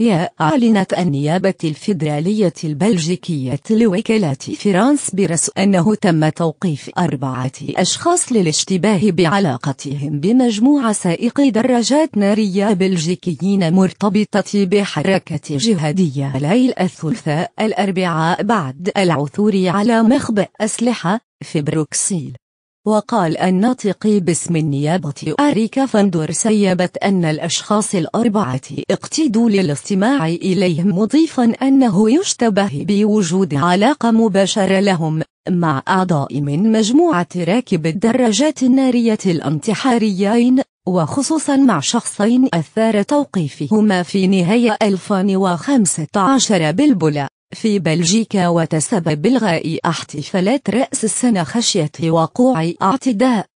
يا أعلنت النيابة الفيدرالية البلجيكية لوكالة فرانس برس أنه تم توقيف أربعة أشخاص للاشتباه بعلاقتهم بمجموعة سائقي دراجات نارية بلجيكيين مرتبطة بحركة جهادية ليل الثلاثاء الأربعاء بعد العثور على مخبأ أسلحة في بروكسيل وقال الناطق باسم النيابة أريكا فندور سيبت أن الأشخاص الأربعة اقتدوا للاستماع إليهم مضيفا أنه يشتبه بوجود علاقة مباشرة لهم مع أعضاء من مجموعة راكب الدراجات النارية الانتحاريين وخصوصا مع شخصين أثار توقيفهما في نهاية 2015 بالبلة في بلجيكا وتسبب بالغاء احتفالات رأس السنة خشية وقوع اعتداء